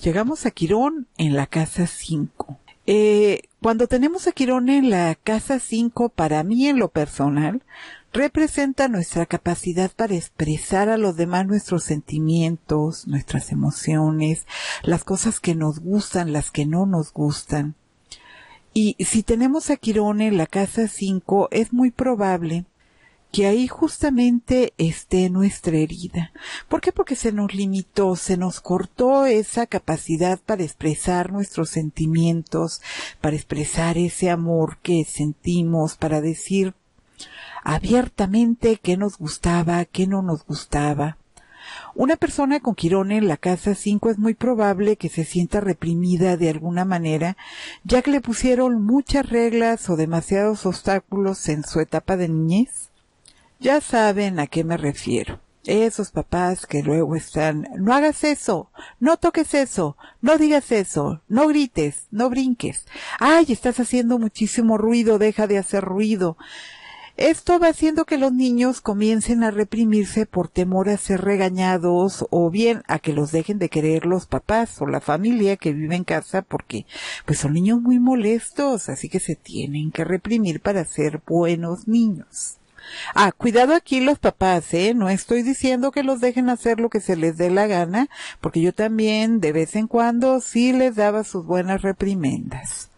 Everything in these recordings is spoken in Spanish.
Pues llegamos a Quirón en la casa 5. Eh, cuando tenemos a Quirón en la casa 5, para mí en lo personal, representa nuestra capacidad para expresar a los demás nuestros sentimientos, nuestras emociones, las cosas que nos gustan, las que no nos gustan. Y si tenemos a Quirón en la casa 5, es muy probable que ahí justamente esté nuestra herida. ¿Por qué? Porque se nos limitó, se nos cortó esa capacidad para expresar nuestros sentimientos, para expresar ese amor que sentimos, para decir abiertamente qué nos gustaba, qué no nos gustaba. Una persona con Quirón en la casa 5 es muy probable que se sienta reprimida de alguna manera, ya que le pusieron muchas reglas o demasiados obstáculos en su etapa de niñez ya saben a qué me refiero. Esos papás que luego están, no hagas eso, no toques eso, no digas eso, no grites, no brinques. Ay, estás haciendo muchísimo ruido, deja de hacer ruido. Esto va haciendo que los niños comiencen a reprimirse por temor a ser regañados o bien a que los dejen de querer los papás o la familia que vive en casa porque pues son niños muy molestos, así que se tienen que reprimir para ser buenos niños. Ah, cuidado aquí los papás, ¿eh? No estoy diciendo que los dejen hacer lo que se les dé la gana, porque yo también de vez en cuando sí les daba sus buenas reprimendas.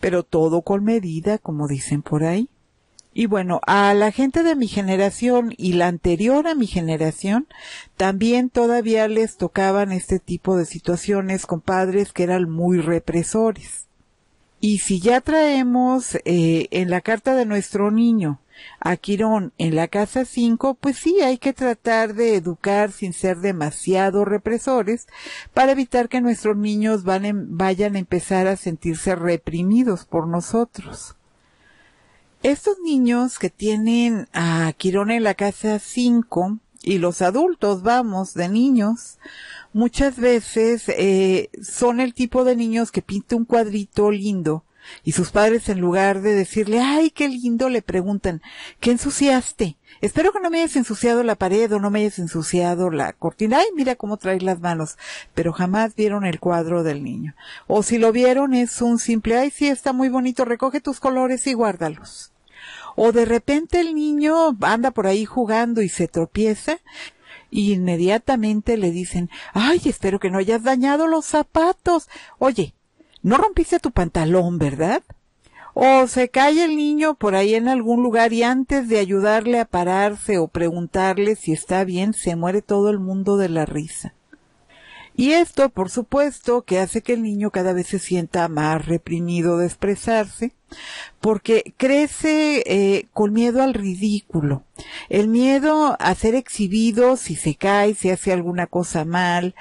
Pero todo con medida, como dicen por ahí. Y bueno, a la gente de mi generación y la anterior a mi generación, también todavía les tocaban este tipo de situaciones con padres que eran muy represores. Y si ya traemos eh, en la carta de nuestro niño a Quirón en la casa 5, pues sí, hay que tratar de educar sin ser demasiado represores para evitar que nuestros niños vayan a empezar a sentirse reprimidos por nosotros. Estos niños que tienen a Quirón en la casa 5 y los adultos, vamos, de niños, muchas veces eh, son el tipo de niños que pinta un cuadrito lindo y sus padres, en lugar de decirle, ay, qué lindo, le preguntan, ¿qué ensuciaste? Espero que no me hayas ensuciado la pared o no me hayas ensuciado la cortina. Ay, mira cómo traes las manos. Pero jamás vieron el cuadro del niño. O si lo vieron es un simple, ay, sí, está muy bonito, recoge tus colores y guárdalos. O de repente el niño anda por ahí jugando y se tropieza y inmediatamente le dicen, ay, espero que no hayas dañado los zapatos. Oye, no rompiste tu pantalón, ¿verdad? O se cae el niño por ahí en algún lugar y antes de ayudarle a pararse o preguntarle si está bien, se muere todo el mundo de la risa. Y esto, por supuesto, que hace que el niño cada vez se sienta más reprimido de expresarse, porque crece eh, con miedo al ridículo, el miedo a ser exhibido si se cae, si hace alguna cosa mal,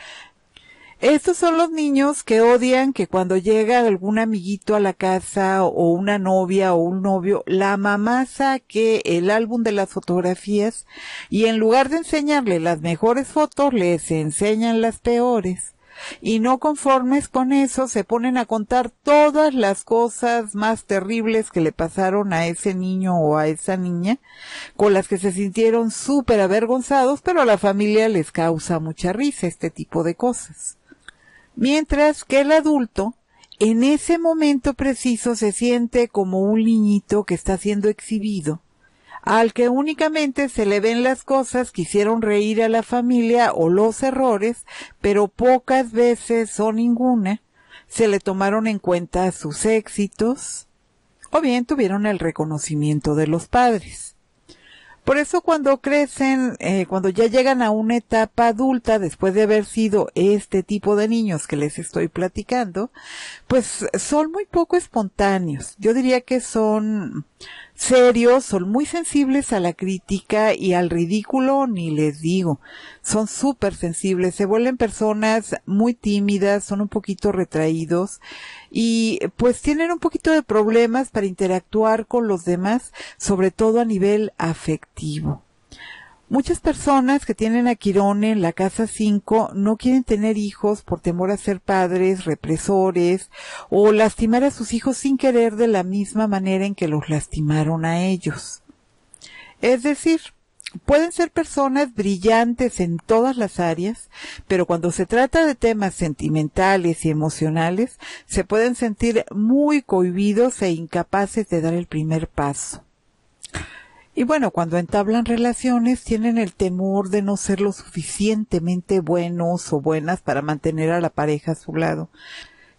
estos son los niños que odian que cuando llega algún amiguito a la casa o una novia o un novio, la mamá saque el álbum de las fotografías y en lugar de enseñarle las mejores fotos, les enseñan las peores. Y no conformes con eso, se ponen a contar todas las cosas más terribles que le pasaron a ese niño o a esa niña, con las que se sintieron súper avergonzados, pero a la familia les causa mucha risa este tipo de cosas mientras que el adulto en ese momento preciso se siente como un niñito que está siendo exhibido, al que únicamente se le ven las cosas que hicieron reír a la familia o los errores, pero pocas veces o ninguna se le tomaron en cuenta sus éxitos o bien tuvieron el reconocimiento de los padres. Por eso cuando crecen, eh, cuando ya llegan a una etapa adulta, después de haber sido este tipo de niños que les estoy platicando, pues son muy poco espontáneos. Yo diría que son serios, son muy sensibles a la crítica y al ridículo, ni les digo. Son súper sensibles, se vuelven personas muy tímidas, son un poquito retraídos y pues tienen un poquito de problemas para interactuar con los demás, sobre todo a nivel afectivo. Muchas personas que tienen a Quirón en la casa 5 no quieren tener hijos por temor a ser padres represores o lastimar a sus hijos sin querer de la misma manera en que los lastimaron a ellos. Es decir, pueden ser personas brillantes en todas las áreas, pero cuando se trata de temas sentimentales y emocionales, se pueden sentir muy cohibidos e incapaces de dar el primer paso. Y bueno, cuando entablan relaciones tienen el temor de no ser lo suficientemente buenos o buenas para mantener a la pareja a su lado.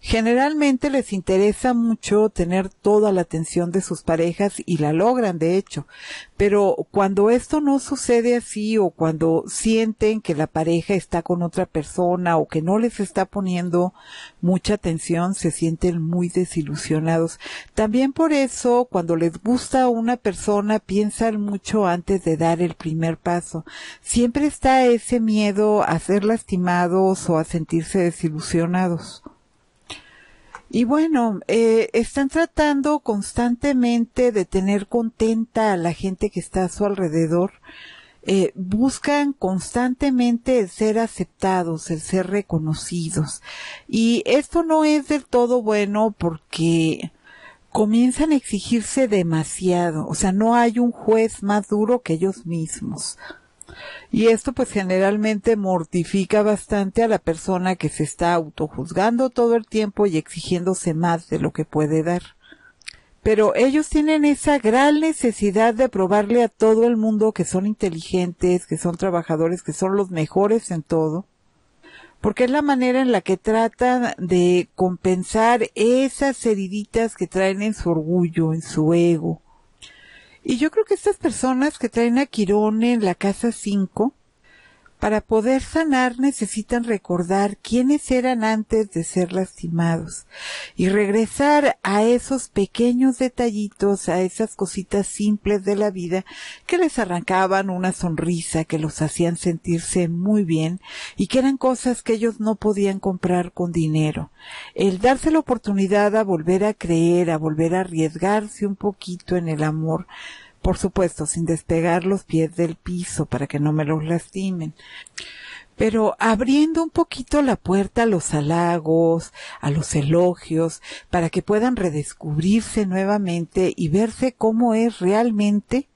Generalmente les interesa mucho tener toda la atención de sus parejas y la logran, de hecho. Pero cuando esto no sucede así o cuando sienten que la pareja está con otra persona o que no les está poniendo mucha atención, se sienten muy desilusionados. También por eso, cuando les gusta una persona, piensan mucho antes de dar el primer paso. Siempre está ese miedo a ser lastimados o a sentirse desilusionados. Y bueno, eh, están tratando constantemente de tener contenta a la gente que está a su alrededor. Eh, buscan constantemente el ser aceptados, el ser reconocidos. Y esto no es del todo bueno porque comienzan a exigirse demasiado. O sea, no hay un juez más duro que ellos mismos. Y esto pues generalmente mortifica bastante a la persona que se está autojuzgando todo el tiempo y exigiéndose más de lo que puede dar. Pero ellos tienen esa gran necesidad de probarle a todo el mundo que son inteligentes, que son trabajadores, que son los mejores en todo. Porque es la manera en la que tratan de compensar esas heriditas que traen en su orgullo, en su ego y yo creo que estas personas que traen a Quirone en la casa 5 para poder sanar necesitan recordar quiénes eran antes de ser lastimados y regresar a esos pequeños detallitos, a esas cositas simples de la vida que les arrancaban una sonrisa, que los hacían sentirse muy bien y que eran cosas que ellos no podían comprar con dinero. El darse la oportunidad a volver a creer, a volver a arriesgarse un poquito en el amor, por supuesto, sin despegar los pies del piso para que no me los lastimen. Pero abriendo un poquito la puerta a los halagos, a los elogios, para que puedan redescubrirse nuevamente y verse cómo es realmente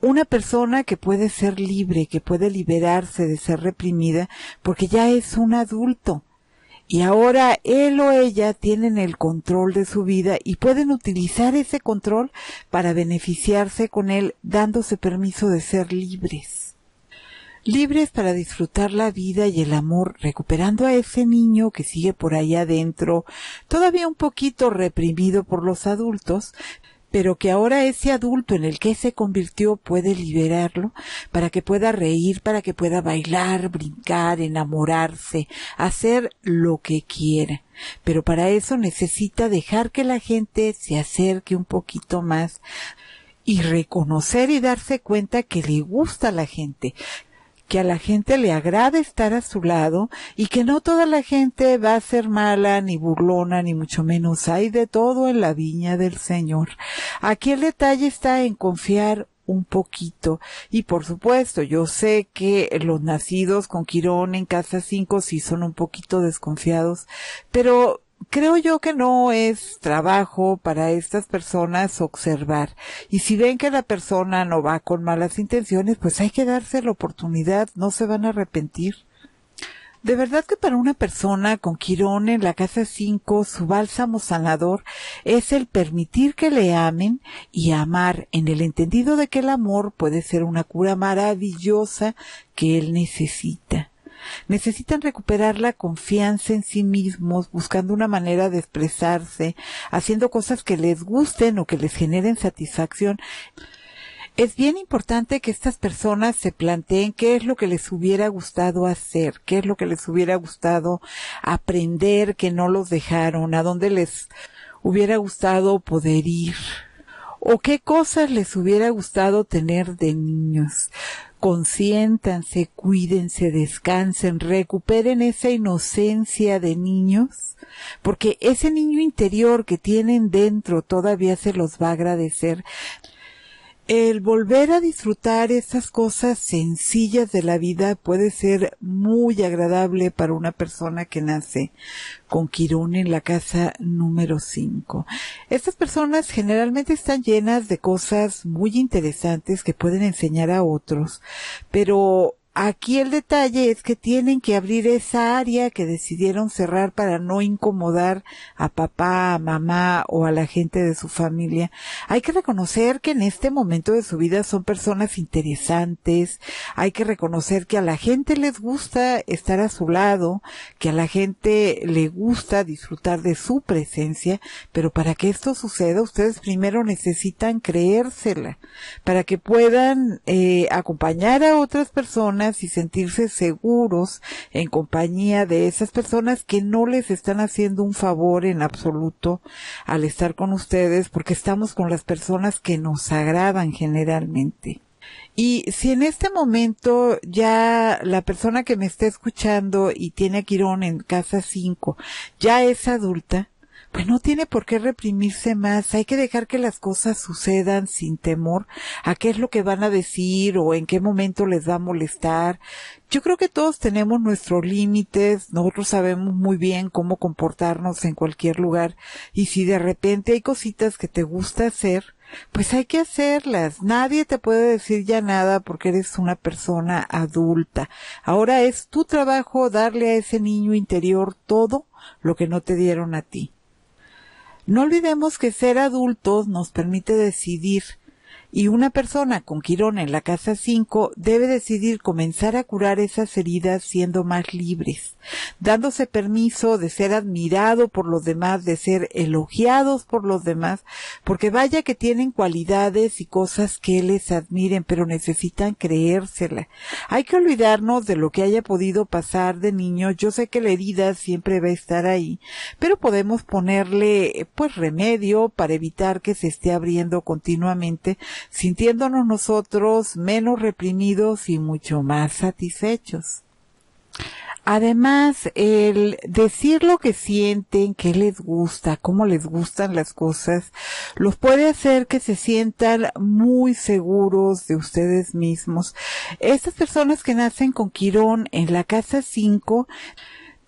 una persona que puede ser libre, que puede liberarse de ser reprimida, porque ya es un adulto, y ahora él o ella tienen el control de su vida y pueden utilizar ese control para beneficiarse con él dándose permiso de ser libres. Libres para disfrutar la vida y el amor, recuperando a ese niño que sigue por ahí adentro, todavía un poquito reprimido por los adultos, pero que ahora ese adulto en el que se convirtió puede liberarlo para que pueda reír, para que pueda bailar, brincar, enamorarse, hacer lo que quiera. Pero para eso necesita dejar que la gente se acerque un poquito más y reconocer y darse cuenta que le gusta a la gente, que a la gente le agrade estar a su lado y que no toda la gente va a ser mala ni burlona ni mucho menos. Hay de todo en la viña del Señor. Aquí el detalle está en confiar un poquito. Y por supuesto, yo sé que los nacidos con Quirón en casa 5 sí son un poquito desconfiados, pero creo yo que no es trabajo para estas personas observar. Y si ven que la persona no va con malas intenciones, pues hay que darse la oportunidad, no se van a arrepentir. De verdad que para una persona con Quirón en la casa 5, su bálsamo sanador es el permitir que le amen y amar en el entendido de que el amor puede ser una cura maravillosa que él necesita. Necesitan recuperar la confianza en sí mismos, buscando una manera de expresarse, haciendo cosas que les gusten o que les generen satisfacción. Es bien importante que estas personas se planteen qué es lo que les hubiera gustado hacer, qué es lo que les hubiera gustado aprender que no los dejaron, a dónde les hubiera gustado poder ir o qué cosas les hubiera gustado tener de niños cuiden, cuídense, descansen, recuperen esa inocencia de niños, porque ese niño interior que tienen dentro todavía se los va a agradecer el volver a disfrutar esas cosas sencillas de la vida puede ser muy agradable para una persona que nace con Quirón en la casa número 5. Estas personas generalmente están llenas de cosas muy interesantes que pueden enseñar a otros, pero Aquí el detalle es que tienen que abrir esa área que decidieron cerrar para no incomodar a papá, a mamá o a la gente de su familia. Hay que reconocer que en este momento de su vida son personas interesantes, hay que reconocer que a la gente les gusta estar a su lado, que a la gente le gusta disfrutar de su presencia, pero para que esto suceda ustedes primero necesitan creérsela, para que puedan eh, acompañar a otras personas, y sentirse seguros en compañía de esas personas que no les están haciendo un favor en absoluto al estar con ustedes porque estamos con las personas que nos agradan generalmente. Y si en este momento ya la persona que me está escuchando y tiene a Quirón en casa 5 ya es adulta, pues no tiene por qué reprimirse más, hay que dejar que las cosas sucedan sin temor a qué es lo que van a decir o en qué momento les va a molestar. Yo creo que todos tenemos nuestros límites, nosotros sabemos muy bien cómo comportarnos en cualquier lugar y si de repente hay cositas que te gusta hacer, pues hay que hacerlas. Nadie te puede decir ya nada porque eres una persona adulta. Ahora es tu trabajo darle a ese niño interior todo lo que no te dieron a ti. No olvidemos que ser adultos nos permite decidir y una persona con Quirón en la casa 5 debe decidir comenzar a curar esas heridas siendo más libres, dándose permiso de ser admirado por los demás, de ser elogiados por los demás, porque vaya que tienen cualidades y cosas que les admiren, pero necesitan creérsela. Hay que olvidarnos de lo que haya podido pasar de niño. Yo sé que la herida siempre va a estar ahí, pero podemos ponerle pues remedio para evitar que se esté abriendo continuamente sintiéndonos nosotros menos reprimidos y mucho más satisfechos. Además, el decir lo que sienten, qué les gusta, cómo les gustan las cosas, los puede hacer que se sientan muy seguros de ustedes mismos. Estas personas que nacen con Quirón en la casa 5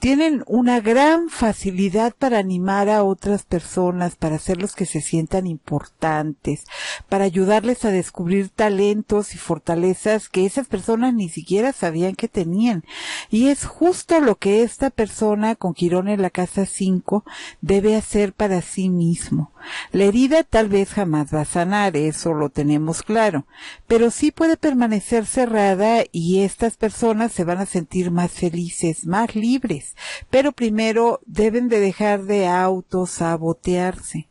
tienen una gran facilidad para animar a otras personas, para hacerlos que se sientan importantes, para ayudarles a descubrir talentos y fortalezas que esas personas ni siquiera sabían que tenían. Y es justo lo que esta persona con Quirón en la casa 5 debe hacer para sí mismo. La herida tal vez jamás va a sanar, eso lo tenemos claro, pero sí puede permanecer cerrada y estas personas se van a sentir más felices, más libres pero primero deben de dejar de autosabotearse.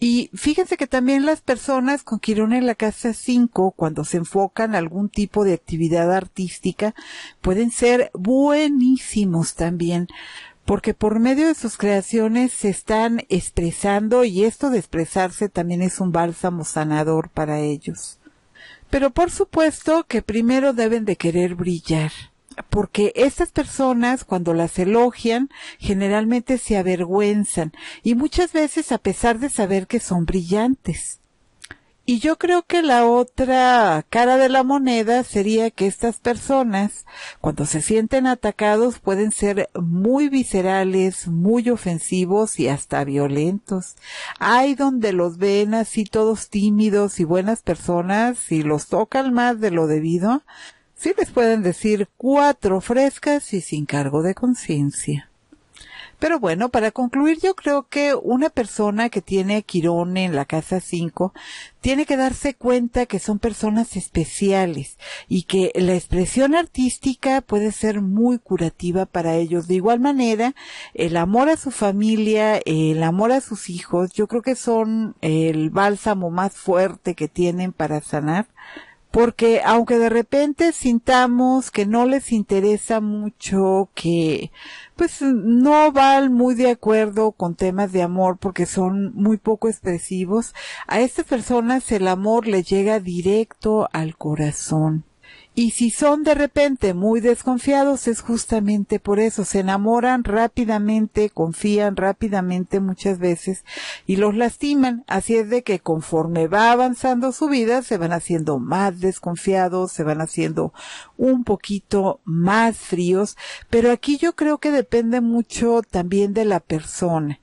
Y fíjense que también las personas con Quirón en la casa 5, cuando se enfocan a algún tipo de actividad artística, pueden ser buenísimos también, porque por medio de sus creaciones se están expresando y esto de expresarse también es un bálsamo sanador para ellos. Pero por supuesto que primero deben de querer brillar porque estas personas cuando las elogian generalmente se avergüenzan y muchas veces a pesar de saber que son brillantes. Y yo creo que la otra cara de la moneda sería que estas personas, cuando se sienten atacados, pueden ser muy viscerales, muy ofensivos y hasta violentos. Hay donde los ven así todos tímidos y buenas personas y los tocan más de lo debido, sí les pueden decir cuatro frescas y sin cargo de conciencia. Pero bueno, para concluir, yo creo que una persona que tiene a Quirón en la casa cinco tiene que darse cuenta que son personas especiales y que la expresión artística puede ser muy curativa para ellos. De igual manera, el amor a su familia, el amor a sus hijos, yo creo que son el bálsamo más fuerte que tienen para sanar porque aunque de repente sintamos que no les interesa mucho, que pues no van muy de acuerdo con temas de amor porque son muy poco expresivos, a estas personas el amor les llega directo al corazón. Y si son de repente muy desconfiados es justamente por eso, se enamoran rápidamente, confían rápidamente muchas veces y los lastiman. Así es de que conforme va avanzando su vida se van haciendo más desconfiados, se van haciendo un poquito más fríos, pero aquí yo creo que depende mucho también de la persona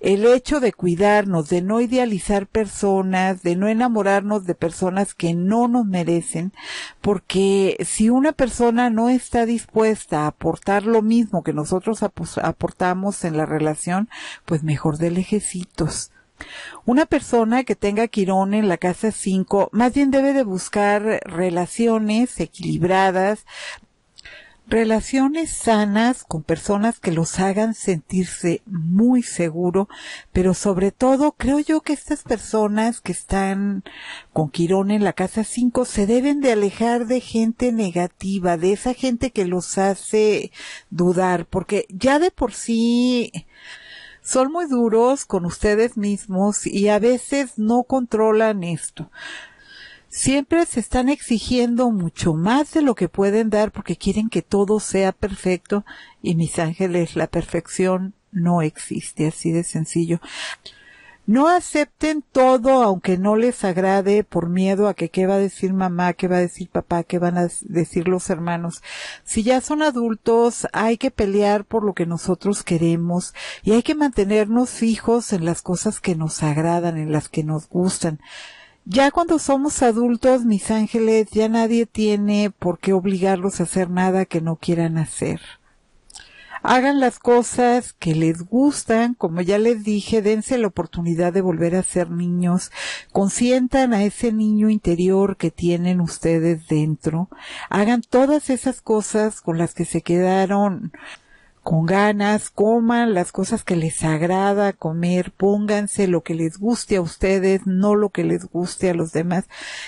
el hecho de cuidarnos, de no idealizar personas, de no enamorarnos de personas que no nos merecen, porque si una persona no está dispuesta a aportar lo mismo que nosotros aportamos en la relación, pues mejor de lejecitos. Una persona que tenga Quirón en la casa 5 más bien debe de buscar relaciones equilibradas, Relaciones sanas con personas que los hagan sentirse muy seguro, pero sobre todo creo yo que estas personas que están con Quirón en la casa 5 se deben de alejar de gente negativa, de esa gente que los hace dudar, porque ya de por sí son muy duros con ustedes mismos y a veces no controlan esto siempre se están exigiendo mucho más de lo que pueden dar porque quieren que todo sea perfecto y mis ángeles, la perfección no existe, así de sencillo. No acepten todo aunque no les agrade por miedo a que qué va a decir mamá, qué va a decir papá, qué van a decir los hermanos. Si ya son adultos, hay que pelear por lo que nosotros queremos y hay que mantenernos fijos en las cosas que nos agradan, en las que nos gustan. Ya cuando somos adultos, mis ángeles, ya nadie tiene por qué obligarlos a hacer nada que no quieran hacer. Hagan las cosas que les gustan, como ya les dije, dense la oportunidad de volver a ser niños, consientan a ese niño interior que tienen ustedes dentro, hagan todas esas cosas con las que se quedaron con ganas, coman las cosas que les agrada comer, pónganse lo que les guste a ustedes, no lo que les guste a los demás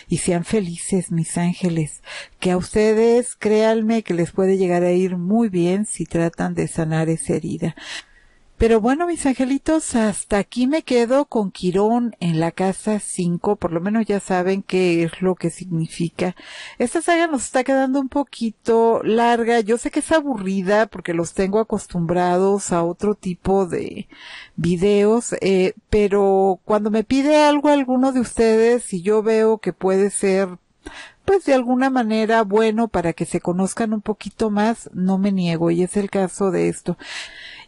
y sean felices, mis ángeles, que a ustedes, créanme que les puede llegar a ir muy bien si tratan de sanar esa herida. Pero bueno, mis angelitos, hasta aquí me quedo con Quirón en la casa 5. Por lo menos ya saben qué es lo que significa. Esta saga nos está quedando un poquito larga. Yo sé que es aburrida porque los tengo acostumbrados a otro tipo de videos. Eh, pero cuando me pide algo alguno de ustedes y yo veo que puede ser pues de alguna manera bueno para que se conozcan un poquito más, no me niego y es el caso de esto.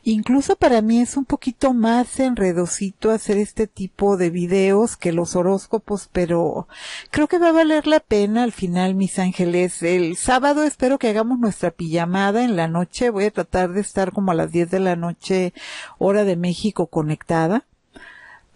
Incluso para mí es un poquito más enredocito hacer este tipo de videos que los horóscopos, pero creo que va a valer la pena al final, mis ángeles. El sábado espero que hagamos nuestra pijamada en la noche. Voy a tratar de estar como a las 10 de la noche, hora de México conectada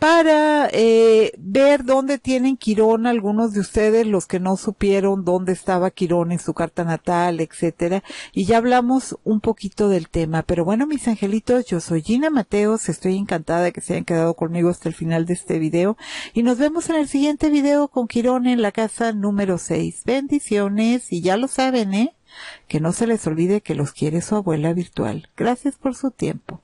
para eh, ver dónde tienen Quirón algunos de ustedes, los que no supieron dónde estaba Quirón en su carta natal, etcétera. Y ya hablamos un poquito del tema. Pero bueno, mis angelitos, yo soy Gina Mateos, estoy encantada de que se hayan quedado conmigo hasta el final de este video. Y nos vemos en el siguiente video con Quirón en la casa número 6. Bendiciones, y ya lo saben, ¿eh? Que no se les olvide que los quiere su abuela virtual. Gracias por su tiempo.